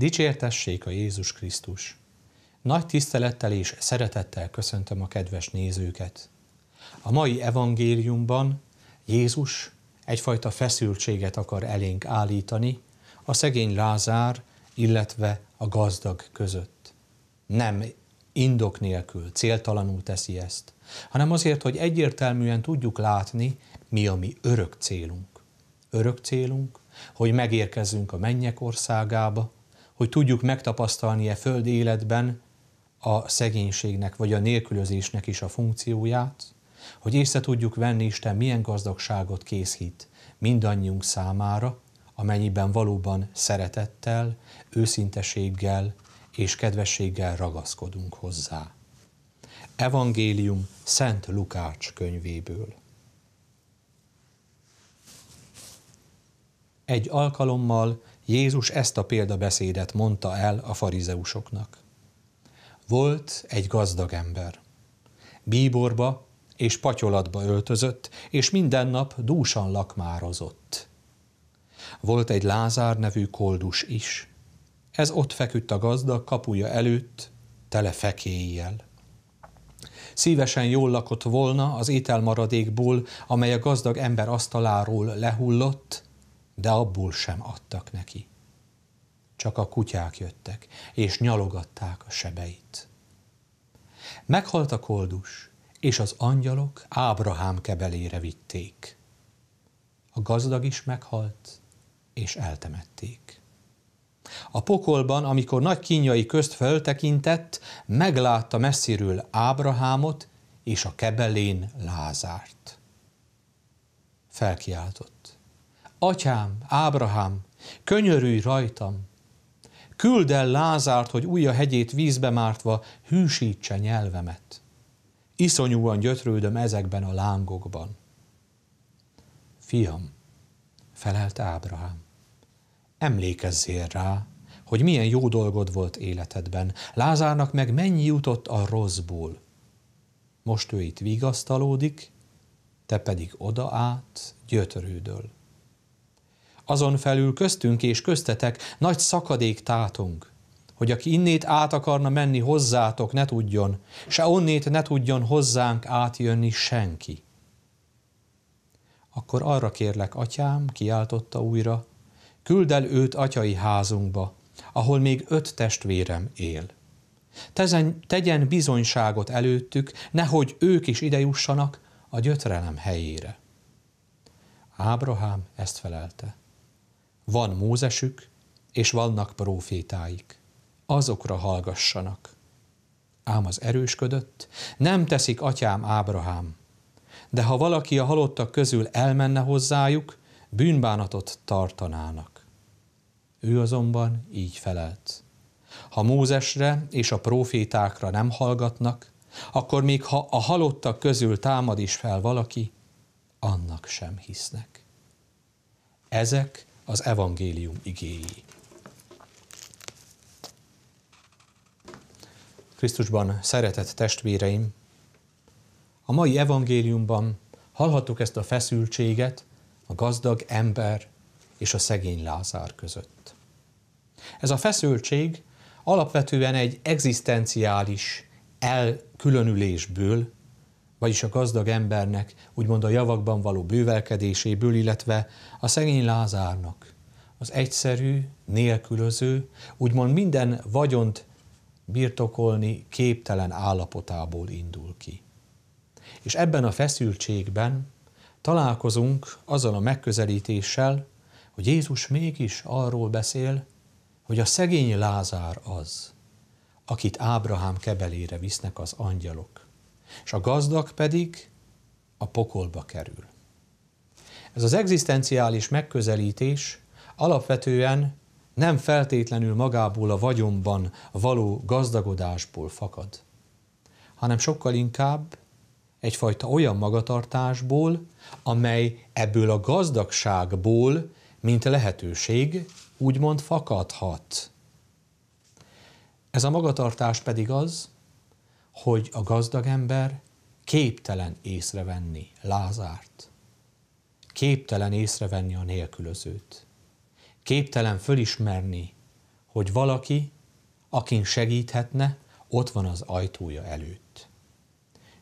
Dicsértessék a Jézus Krisztus! Nagy tisztelettel és szeretettel köszöntöm a kedves nézőket. A mai evangéliumban Jézus egyfajta feszültséget akar elénk állítani a szegény Lázár, illetve a gazdag között. Nem indok nélkül, céltalanul teszi ezt, hanem azért, hogy egyértelműen tudjuk látni, mi a mi örök célunk. Örök célunk, hogy megérkezzünk a mennyek országába, hogy tudjuk megtapasztalni-e Föld életben a szegénységnek vagy a nélkülözésnek is a funkcióját, hogy észre tudjuk venni Isten milyen gazdagságot készít mindannyiunk számára, amennyiben valóban szeretettel, őszinteséggel és kedvességgel ragaszkodunk hozzá. Evangélium Szent Lukács könyvéből. Egy alkalommal Jézus ezt a példabeszédet mondta el a farizeusoknak. Volt egy gazdag ember. Bíborba és patyolatba öltözött, és minden nap dúsan lakmározott. Volt egy Lázár nevű koldus is. Ez ott feküdt a gazdag kapuja előtt, tele fekéjjel. Szívesen jól lakott volna az ételmaradékból, amely a gazdag ember asztaláról lehullott, de abból sem adtak neki. Csak a kutyák jöttek, és nyalogatták a sebeit. Meghalt a koldus, és az angyalok Ábrahám kebelére vitték. A gazdag is meghalt, és eltemették. A pokolban, amikor nagy kínjai közt föltekintett, meglátta messziről Ábrahámot és a kebelén Lázárt. Felkiáltott. Atyám, Ábrahám, könyörülj rajtam! Küld el Lázárt, hogy újja hegyét vízbe mártva hűsítse nyelvemet. Iszonyúan gyötrődöm ezekben a lángokban. Fiam, felelt Ábrahám, emlékezzél rá, hogy milyen jó dolgod volt életedben, Lázárnak meg mennyi jutott a rosszból. Most ő itt vigasztalódik, te pedig oda át gyötrődöl azon felül köztünk és köztetek nagy szakadék tátunk, hogy aki innét át akarna menni hozzátok, ne tudjon, se onnét ne tudjon hozzánk átjönni senki. Akkor arra kérlek, atyám, kiáltotta újra, küld el őt atyai házunkba, ahol még öt testvérem él. Tezen, tegyen bizonyságot előttük, nehogy ők is idejussanak a gyötrelem helyére. Ábrahám ezt felelte. Van Mózesük, és vannak prófétáik. Azokra hallgassanak. Ám az erősködött, nem teszik atyám Ábrahám. De ha valaki a halottak közül elmenne hozzájuk, bűnbánatot tartanának. Ő azonban így felelt. Ha Mózesre és a prófétákra nem hallgatnak, akkor még ha a halottak közül támad is fel valaki, annak sem hisznek. Ezek az evangélium igéi. Krisztusban szeretett testvéreim, a mai evangéliumban hallhattuk ezt a feszültséget a gazdag ember és a szegény Lázár között. Ez a feszültség alapvetően egy egzisztenciális elkülönülésből vagyis a gazdag embernek, úgymond a javakban való bővelkedéséből, illetve a szegény Lázárnak, az egyszerű, nélkülöző, úgymond minden vagyont birtokolni képtelen állapotából indul ki. És ebben a feszültségben találkozunk azzal a megközelítéssel, hogy Jézus mégis arról beszél, hogy a szegény Lázár az, akit Ábrahám kebelére visznek az angyalok és a gazdag pedig a pokolba kerül. Ez az egzisztenciális megközelítés alapvetően nem feltétlenül magából a vagyonban való gazdagodásból fakad, hanem sokkal inkább egyfajta olyan magatartásból, amely ebből a gazdagságból, mint lehetőség, úgymond fakadhat. Ez a magatartás pedig az, hogy a gazdag ember képtelen észrevenni Lázárt, képtelen észrevenni a nélkülözőt, képtelen fölismerni, hogy valaki, akin segíthetne, ott van az ajtója előtt.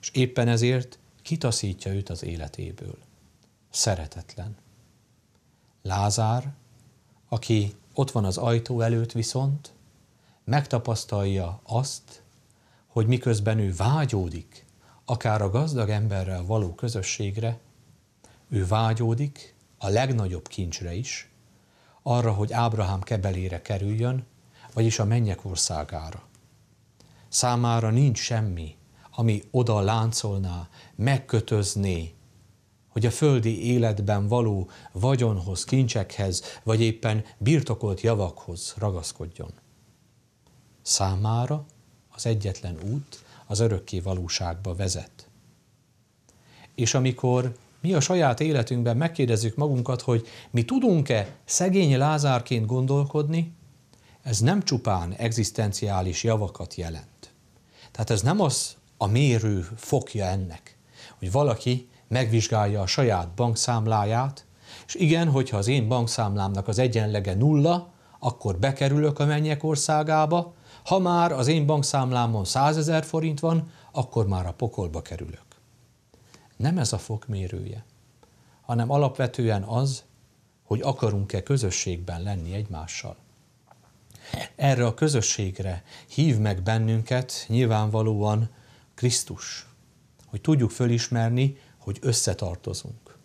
És éppen ezért kitaszítja őt az életéből. Szeretetlen. Lázár, aki ott van az ajtó előtt viszont, megtapasztalja azt, hogy miközben ő vágyódik, akár a gazdag emberrel való közösségre, ő vágyódik a legnagyobb kincsre is, arra, hogy Ábrahám kebelére kerüljön, vagyis a mennyek országára. Számára nincs semmi, ami oda láncolná, megkötözné, hogy a földi életben való vagyonhoz, kincsekhez, vagy éppen birtokolt javakhoz ragaszkodjon. Számára az egyetlen út az örökké valóságba vezet. És amikor mi a saját életünkben megkérdezzük magunkat, hogy mi tudunk-e szegény lázárként gondolkodni, ez nem csupán egzisztenciális javakat jelent. Tehát ez nem az a mérő fokja ennek, hogy valaki megvizsgálja a saját bankszámláját, és igen, hogyha az én bankszámlámnak az egyenlege nulla, akkor bekerülök a mennyek országába, ha már az én bankszámlámon 100 ezer forint van, akkor már a pokolba kerülök. Nem ez a fokmérője, hanem alapvetően az, hogy akarunk-e közösségben lenni egymással. Erre a közösségre hív meg bennünket nyilvánvalóan Krisztus, hogy tudjuk fölismerni, hogy összetartozunk.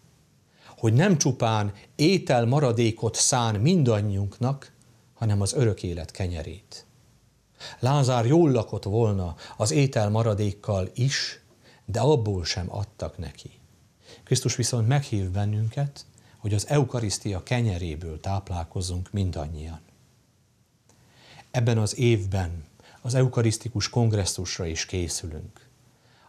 Hogy nem csupán étel maradékot szán mindannyiunknak, hanem az örök élet kenyerét. Lázár jól lakott volna az étel maradékkal is, de abból sem adtak neki. Krisztus viszont meghív bennünket, hogy az eukarisztia kenyeréből táplálkozzunk mindannyian. Ebben az évben az eukarisztikus kongresszusra is készülünk,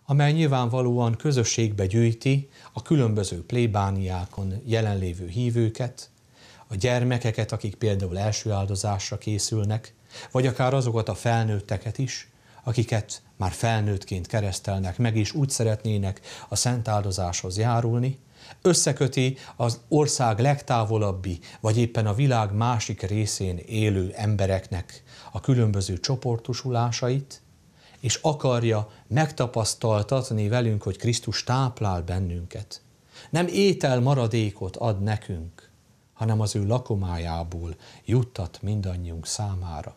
amely nyilvánvalóan közösségbe gyűjti a különböző plébániákon jelenlévő hívőket, a gyermekeket, akik például első áldozásra készülnek, vagy akár azokat a felnőtteket is, akiket már felnőttként keresztelnek meg, és úgy szeretnének a szent áldozáshoz járulni, összeköti az ország legtávolabbi, vagy éppen a világ másik részén élő embereknek a különböző csoportosulásait, és akarja megtapasztaltatni velünk, hogy Krisztus táplál bennünket. Nem étel maradékot ad nekünk, hanem az ő lakomájából juttat mindannyiunk számára.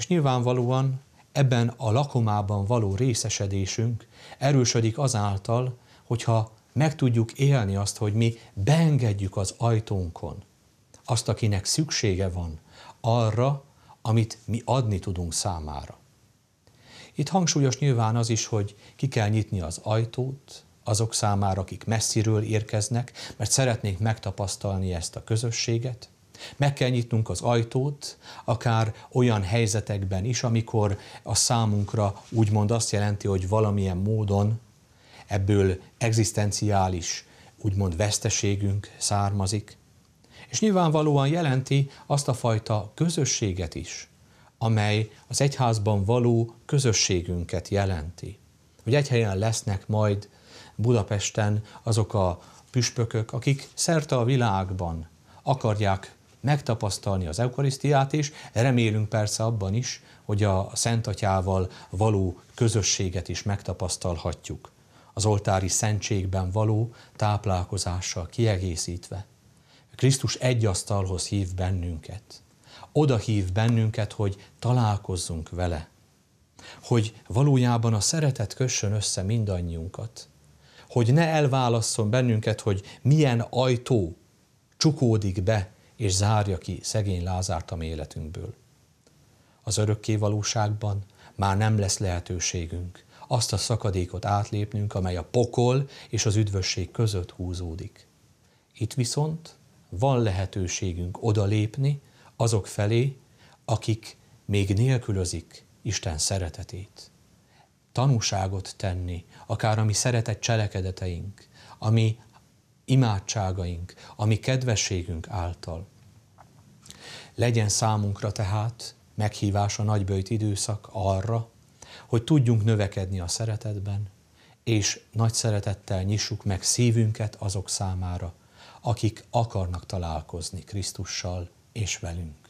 És nyilvánvalóan ebben a lakomában való részesedésünk erősödik azáltal, hogyha meg tudjuk élni azt, hogy mi beengedjük az ajtónkon azt, akinek szüksége van arra, amit mi adni tudunk számára. Itt hangsúlyos nyilván az is, hogy ki kell nyitni az ajtót azok számára, akik messziről érkeznek, mert szeretnék megtapasztalni ezt a közösséget, meg kell nyitnunk az ajtót, akár olyan helyzetekben is, amikor a számunkra úgymond azt jelenti, hogy valamilyen módon ebből egzisztenciális, úgymond veszteségünk származik. És nyilvánvalóan jelenti azt a fajta közösséget is, amely az egyházban való közösségünket jelenti. Hogy egy helyen lesznek majd Budapesten azok a püspökök, akik szerte a világban akarják megtapasztalni az eukarisztiát is, remélünk persze abban is, hogy a Szent Atyával való közösséget is megtapasztalhatjuk, az oltári szentségben való táplálkozással kiegészítve. Krisztus egy asztalhoz hív bennünket. Oda hív bennünket, hogy találkozzunk vele. Hogy valójában a szeretet kössön össze mindannyiunkat. Hogy ne elválasszon bennünket, hogy milyen ajtó csukódik be és zárja ki szegény Lázárt a mi életünkből. Az örökké valóságban már nem lesz lehetőségünk azt a szakadékot átlépnünk, amely a pokol és az üdvösség között húzódik. Itt viszont van lehetőségünk odalépni azok felé, akik még nélkülözik Isten szeretetét. Tanúságot tenni, akár a mi szeretett cselekedeteink, ami imádságaink, a mi kedvességünk által. Legyen számunkra tehát meghívás a nagybőjt időszak arra, hogy tudjunk növekedni a szeretetben, és nagy szeretettel nyissuk meg szívünket azok számára, akik akarnak találkozni Krisztussal és velünk.